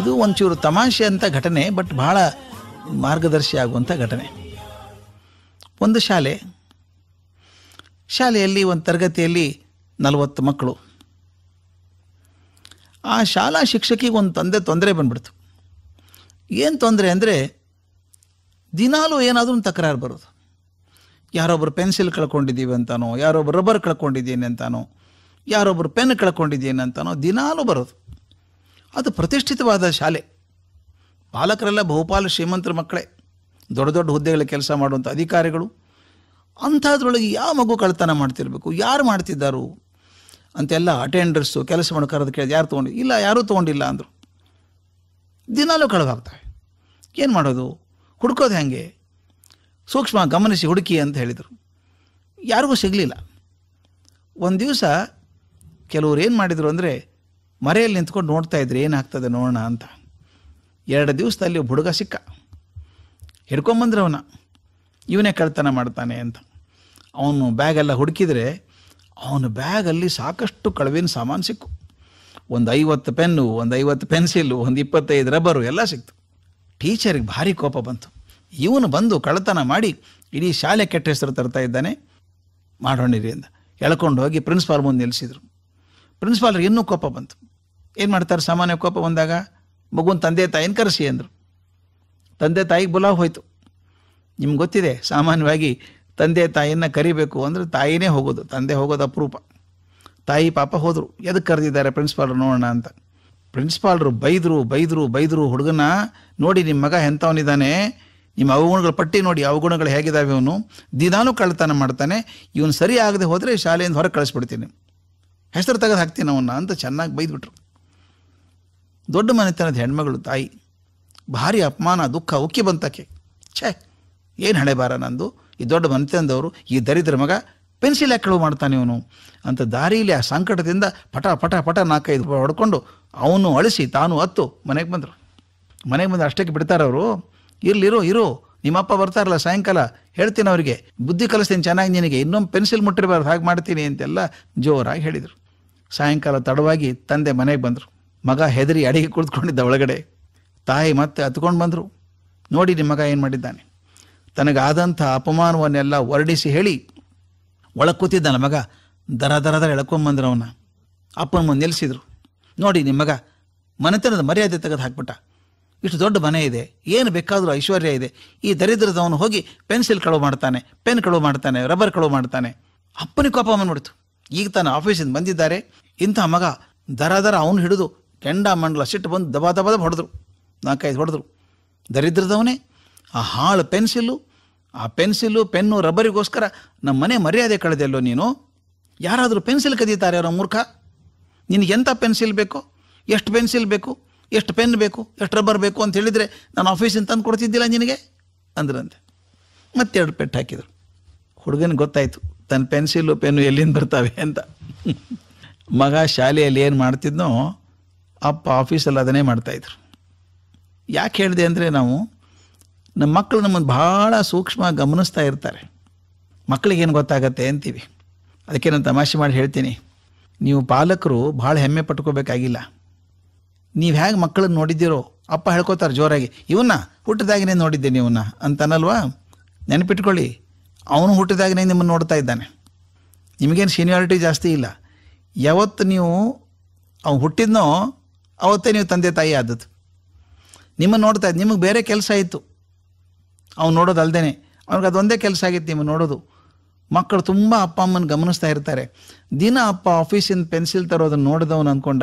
ಇದು ಒಂಚೂರು ತಮಾಷೆ ಅಂತ ಘಟನೆ ಬಟ್ ಭಾಳ ಮಾರ್ಗದರ್ಶಿ ಆಗುವಂಥ ಘಟನೆ ಒಂದು ಶಾಲೆ ಶಾಲೆಯಲ್ಲಿ ಒಂದು ತರಗತಿಯಲ್ಲಿ ನಲವತ್ತು ಮಕ್ಕಳು ಆ ಶಾಲಾ ಶಿಕ್ಷಕಿಗೆ ಒಂದು ತಂದೆ ತೊಂದರೆ ಬಂದ್ಬಿಡ್ತು ಏನು ತೊಂದರೆ ಅಂದರೆ ದಿನಾಲೂ ಏನಾದರೂ ತಕರಾರು ಬರೋದು ಯಾರೊಬ್ಬರು ಪೆನ್ಸಿಲ್ ಕಳ್ಕೊಂಡಿದ್ದೀವಿ ಅಂತಾನೋ ಯಾರೊಬ್ಬರು ರಬ್ಬರ್ ಕಳ್ಕೊಂಡಿದ್ದೀನಿ ಅಂತಾನೋ ಯಾರೊಬ್ಬರು ಪೆನ್ ಕಳ್ಕೊಂಡಿದ್ದೀನಿ ಅಂತಾನೋ ದಿನಾಲೂ ಬರೋದು ಅದು ಪ್ರತಿಷ್ಠಿತವಾದ ಶಾಲೆ ಪಾಲಕರೆಲ್ಲ ಬಹುಪಾಲು ಶ್ರೀಮಂತರ ಮಕ್ಕಳೇ ದೊಡ್ಡ ದೊಡ್ಡ ಹುದ್ದೆಗಳ ಕೆಲಸ ಮಾಡುವಂಥ ಅಧಿಕಾರಿಗಳು ಅಂಥದ್ರೊಳಗೆ ಯಾವ ಮಗು ಕಳ್ತನ ಮಾಡ್ತಿರಬೇಕು ಯಾರು ಮಾಡ್ತಿದ್ದಾರು ಅಂತೆಲ್ಲ ಅಟೆಂಡರ್ಸು ಕೆಲಸ ಮಾಡೋ ಕರೆದು ಕೇಳಿದ ಯಾರು ತೊಗೊಂಡು ಇಲ್ಲ ಯಾರೂ ತೊಗೊಂಡಿಲ್ಲ ಅಂದರು ದಿನಾಲೂ ಕಳೆದಾಗ್ತವೆ ಏನು ಮಾಡೋದು ಹುಡ್ಕೋದು ಹೇಗೆ ಸೂಕ್ಷ್ಮ ಗಮನಿಸಿ ಹುಡುಕಿ ಅಂತ ಹೇಳಿದರು ಯಾರಿಗೂ ಸಿಗಲಿಲ್ಲ ಒಂದು ದಿವಸ ಕೆಲವ್ರು ಏನು ಮಾಡಿದರು ಅಂದರೆ ಮರೆಯಲ್ಲಿ ನಿಂತ್ಕೊಂಡು ನೋಡ್ತಾ ಇದ್ರೆ ಏನಾಗ್ತದೆ ನೋಡೋಣ ಅಂತ ಎರಡು ದಿವಸದಲ್ಲಿ ಹುಡುಗ ಸಿಕ್ಕ ಹಿಡ್ಕೊಂಬಂದ್ರೆ ಅವನ ಇವನೇ ಕಳ್ತನ ಮಾಡ್ತಾನೆ ಅಂತ ಅವನು ಬ್ಯಾಗೆಲ್ಲ ಹುಡುಕಿದರೆ ಅವನ ಬ್ಯಾಗಲ್ಲಿ ಸಾಕಷ್ಟು ಕಳವಿನ ಸಾಮಾನು ಸಿಕ್ಕು ಒಂದು ಐವತ್ತು ಪೆನ್ನು ಒಂದು ಐವತ್ತು ಪೆನ್ಸಿಲು ಒಂದು ಇಪ್ಪತ್ತೈದು ರಬ್ಬರು ಎಲ್ಲ ಸಿಕ್ತು ಟೀಚರಿಗೆ ಭಾರಿ ಕೋಪ ಬಂತು ಇವನು ಬಂದು ಕಳತನ ಮಾಡಿ ಇಡೀ ಶಾಲೆ ಕೆಟ್ಟ ಹೆಸರು ತರ್ತಾ ಇದ್ದಾನೆ ಮಾಡೋಣಿರಿ ಅಂತ ಎಳ್ಕೊಂಡು ಹೋಗಿ ಪ್ರಿನ್ಸಿಪಾಲ್ ಮುಂದೆ ನಿಲ್ಲಿಸಿದರು ಪ್ರಿನ್ಸಿಪಾಲ್ರಿಗೆ ಇನ್ನೂ ಕೋಪ ಬಂತು ಏನು ಮಾಡ್ತಾರೆ ಸಾಮಾನ್ಯ ಕೋಪ ಬಂದಾಗ ಮಗುನ ತಂದೆ ತಾಯಿನ ಕರೆಸಿ ಅಂದರು ತಂದೆ ತಾಯಿಗೆ ಬುಲಾವ್ ಹೋಯಿತು ನಿಮ್ಗೆ ಗೊತ್ತಿದೆ ಸಾಮಾನ್ಯವಾಗಿ ತಂದೆ ತಾಯಿಯನ್ನು ಕರಿಬೇಕು ಅಂದರೆ ತಾಯಿನೇ ಹೋಗೋದು ತಂದೆ ಹೋಗೋದು ಅಪರೂಪ ತಾಯಿ ಪಾಪ ಹೋದರು ಎದಕ್ಕೆ ಕರೆದಿದ್ದಾರೆ ಪ್ರಿನ್ಸಿಪಾಲ್ರು ನೋಡೋಣ ಅಂತ ಪ್ರಿನ್ಸಿಪಾಲ್ರು ಬೈದರು ಬೈದರು ಬೈದರು ಹುಡುಗನ ನೋಡಿ ನಿಮ್ಮ ಮಗ ಎಂಥವನಿದ್ದಾನೆ ನಿಮ್ಮ ಅವಗುಣಗಳ ಪಟ್ಟಿ ನೋಡಿ ಅವಗುಣಗಳು ಹೇಗಿದ್ದಾವೆ ಇವನು ದಿನಾನು ಕಳ್ಳತನ ಮಾಡ್ತಾನೆ ಇವನು ಸರಿ ಆಗದೆ ಹೋದರೆ ಶಾಲೆಯಿಂದ ಹೊರಗೆ ಕಳಿಸ್ಬಿಡ್ತೀನಿ ಹೆಸರು ತೆಗೆದು ಹಾಕ್ತೀನಿ ಅವನ್ನ ಅಂತ ಚೆನ್ನಾಗಿ ಬೈದ್ಬಿಟ್ರು ದೊಡ್ಡ ಮನೆತನದ ಹೆಣ್ಮಗಳು ತಾಯಿ ಭಾರಿ ಅಪಮಾನ ದುಃಖ ಉಕ್ಕಿ ಬಂತಕ್ಕೆ ಛೇ ಏನು ಹಣೆ ಬಾರ ನಂದು ಈ ದೊಡ್ಡ ಮನೆತನದವರು ಈ ದರಿದ್ರ ಮಗ ಪೆನ್ಸಿಲ್ ಯಾಕೆ ಮಾಡ್ತಾನೆ ಇವನು ಅಂತ ದಾರಿಯಲ್ಲಿ ಆ ಸಂಕಟದಿಂದ ಪಟ ಪಟ ಪಟ ನಾಲ್ಕೈದು ಹೊಡ್ಕೊಂಡು ಅವನು ಅಳಿಸಿ ತಾನು ಹತ್ತು ಮನೆಗೆ ಬಂದರು ಮನೆಗೆ ಬಂದು ಅಷ್ಟಕ್ಕೆ ಬಿಡ್ತಾರವರು ಇರ್ಲಿರೋ ಇರೋ ನಿಮ್ಮಪ್ಪ ಬರ್ತಾರಲ್ಲ ಸಾಯಂಕಾಲ ಹೇಳ್ತೀನಿ ಅವರಿಗೆ ಬುದ್ಧಿ ಕಲಿಸ್ತೀನಿ ಚೆನ್ನಾಗಿ ನಿನಗೆ ಇನ್ನೊಂದು ಪೆನ್ಸಿಲ್ ಮುಟ್ಟಿರಬಾರ್ದು ಹಾಗೆ ಮಾಡ್ತೀನಿ ಅಂತೆಲ್ಲ ಜೋರಾಗಿ ಹೇಳಿದರು ಸಾಯಂಕಾಲ ತಡವಾಗಿ ತಂದೆ ಮನೆಗೆ ಬಂದರು ಮಗ ಹೆದರಿ ಅಡಿಗೆ ಕುಳಿತುಕೊಂಡಿದ್ದ ಒಳಗಡೆ ತಾಯಿ ಮತ್ತೆ ಹತ್ಕೊಂಡು ಬಂದರು ನೋಡಿ ನಿಮ್ಮ ಮಗ ಏನು ಮಾಡಿದ್ದಾನೆ ತನಗಾದಂಥ ಅಪಮಾನವನ್ನೆಲ್ಲ ಹೊರಡಿಸಿ ಹೇಳಿ ಒಳಗೆ ಕೂತಿದ್ದಾನ ಮಗ ದರ ದರ ದರ ಎಳ್ಕೊಂಬಂದ್ರು ಅವನ ಅಪ್ಪನ ಮುಂದೆ ನಿಲ್ಲಿಸಿದ್ರು ನೋಡಿ ನಿಮ್ಮ ಮಗ ಮನೆತನದ ಮರ್ಯಾದೆ ತೆಗೆದು ಹಾಕ್ಬಿಟ್ಟ ಇಷ್ಟು ದೊಡ್ಡ ಮನೆ ಇದೆ ಏನು ಬೇಕಾದರೂ ಐಶ್ವರ್ಯ ಇದೆ ಈ ದರಿದ್ರದವನು ಹೋಗಿ ಪೆನ್ಸಿಲ್ ಕಳವು ಮಾಡ್ತಾನೆ ಪೆನ್ ಕಳುವು ಮಾಡ್ತಾನೆ ರಬ್ಬರ್ ಕಳುವು ಮಾಡ್ತಾನೆ ಅಪ್ಪನಿಗೆ ಕೋಪ ಮಾಡಿತು ಈಗ ತಾನು ಆಫೀಸಿಂದ ಬಂದಿದ್ದಾರೆ ಇಂಥ ಮಗ ದರ ದರ ಅವನು ಹಿಡಿದು ಕೆಂಡ ಮಂಡಲ ಸಿಟ್ಟು ಬಂದು ದಬ ದಬಾದ ಹೊಡೆದ್ರು ನಾಲ್ಕೈದು ಹೊಡೆದ್ರು ದರಿದ್ರದವನೇ ಆ ಹಾಳು ಪೆನ್ಸಿಲ್ಲು ಆ ಪೆನ್ಸಿಲ್ಲು ಪೆನ್ನು ರಬ್ಬರಿಗೋಸ್ಕರ ನಮ್ಮ ಮನೆ ಮರ್ಯಾದೆ ಕಳೆದೆಲ್ಲೋ ನೀನು ಯಾರಾದರೂ ಪೆನ್ಸಿಲ್ ಕದೀತಾರೆ ಅವರ ಮೂರ್ಖ ನಿನಗೆ ಎಂಥ ಪೆನ್ಸಿಲ್ ಬೇಕು ಎಷ್ಟು ಪೆನ್ಸಿಲ್ ಬೇಕು ಎಷ್ಟು ಪೆನ್ ಬೇಕು ಎಷ್ಟು ರಬ್ಬರ್ ಬೇಕು ಅಂತ ಹೇಳಿದರೆ ನಾನು ಆಫೀಸಿಂದ ತಂದು ಕೊಡ್ತಿದ್ದಿಲ್ಲ ನಿನಗೆ ಅಂದ್ರಂತೆ ಮತ್ತೆರಡು ಪೆಟ್ಟು ಹಾಕಿದರು ಹುಡುಗನಿಗೆ ಗೊತ್ತಾಯಿತು ತನ್ನ ಪೆನ್ಸಿಲ್ಲು ಪೆನ್ನು ಎಲ್ಲಿಂದ ಬರ್ತಾವೆ ಅಂತ ಮಗ ಶಾಲೆಯಲ್ಲಿ ಏನು ಮಾಡ್ತಿದ್ನೋ ಅಪ್ಪ ಆಫೀಸಲ್ಲಿ ಅದನ್ನೇ ಮಾಡ್ತಾಯಿದ್ರು ಯಾಕೆ ಹೇಳಿದೆ ಅಂದರೆ ನಾವು ನಮ್ಮ ಮಕ್ಕಳು ನಮ್ಮನ್ನು ಭಾಳ ಸೂಕ್ಷ್ಮ ಗಮನಿಸ್ತಾ ಇರ್ತಾರೆ ಮಕ್ಕಳಿಗೇನು ಗೊತ್ತಾಗತ್ತೆ ಅಂತೀವಿ ಅದಕ್ಕೆ ನಾನು ತಮಾಷೆ ಮಾಡಿ ಹೇಳ್ತೀನಿ ನೀವು ಪಾಲಕರು ಭಾಳ ಹೆಮ್ಮೆ ಪಟ್ಕೋಬೇಕಾಗಿಲ್ಲ ನೀವು ಹೇಗೆ ಮಕ್ಕಳನ್ನ ನೋಡಿದ್ದೀರೋ ಅಪ್ಪ ಹೇಳ್ಕೊತಾರೆ ಜೋರಾಗಿ ಇವನ್ನ ಹುಟ್ಟಿದಾಗಿನೇ ನೋಡಿದ್ದೆ ನೀವನ್ನ ಅಂತನಲ್ವಾ ನೆನಪಿಟ್ಕೊಳ್ಳಿ ಅವನು ಹುಟ್ಟಿದಾಗಿನೇ ನಿಮ್ಮನ್ನು ನೋಡ್ತಾ ಇದ್ದಾನೆ ನಿಮಗೇನು ಸೀನಿಯಾರಿಟಿ ಜಾಸ್ತಿ ಇಲ್ಲ ಯಾವತ್ತು ನೀವು ಅವ್ನು ಹುಟ್ಟಿದ್ನೋ ಅವತ್ತೇ ನೀವು ತಂದೆ ತಾಯಿ ಆದದ್ದು ನಿಮ್ಮ ನೋಡ್ತಾ ಇದ್ದು ನಿಮಗೆ ಬೇರೆ ಕೆಲಸ ಇತ್ತು ಅವ್ನು ನೋಡೋದು ಅಲ್ಲದೆ ಅವ್ನಿಗೆ ಅದೊಂದೇ ಕೆಲಸ ಆಗಿತ್ತು ನಿಮ್ಮ ನೋಡೋದು ಮಕ್ಕಳು ತುಂಬ ಅಪ್ಪ ಅಮ್ಮನ ಗಮನಿಸ್ತಾ ಇರ್ತಾರೆ ದಿನ ಅಪ್ಪ ಆಫೀಸಿಂದ ಪೆನ್ಸಿಲ್ ತರೋದನ್ನು ನೋಡಿದವನು ಅಂದ್ಕೊಂಡ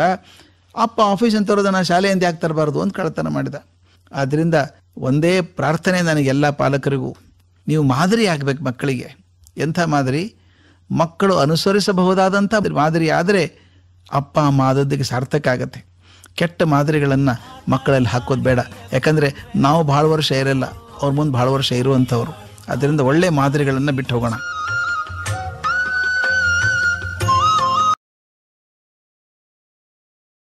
ಅಪ್ಪ ಆಫೀಸಿಂದ ತರೋದನ್ನ ಶಾಲೆಯಿಂದ ಯಾಕೆ ತರಬಾರ್ದು ಅಂತ ಕಳತನ ಮಾಡಿದ ಆದ್ದರಿಂದ ಒಂದೇ ಪ್ರಾರ್ಥನೆ ನನಗೆಲ್ಲ ಪಾಲಕರಿಗೂ ನೀವು ಮಾದರಿ ಆಗಬೇಕು ಮಕ್ಕಳಿಗೆ ಎಂಥ ಮಾದರಿ ಮಕ್ಕಳು ಅನುಸರಿಸಬಹುದಾದಂಥ ಮಾದರಿ ಆದರೆ ಅಪ್ಪ ಅಮ್ಮ ಆದದ್ದಕ್ಕೆ ಸಾರ್ಥಕ ಆಗುತ್ತೆ ಕೆಟ್ಟ ಮಾದರಿಗಳನ್ನು ಮಕ್ಕಳಲ್ಲಿ ಹಾಕೋದು ಬೇಡ ಯಾಕಂದರೆ ನಾವು ಭಾಳ ವರ್ಷ ಇರಲ್ಲ ಅವ್ರ ಮುಂದೆ ಭಾಳ ವರ್ಷ ಇರುವಂಥವ್ರು ಅದರಿಂದ ಒಳ್ಳೆಯ ಮಾದರಿಗಳನ್ನು ಬಿಟ್ಟು ಹೋಗೋಣ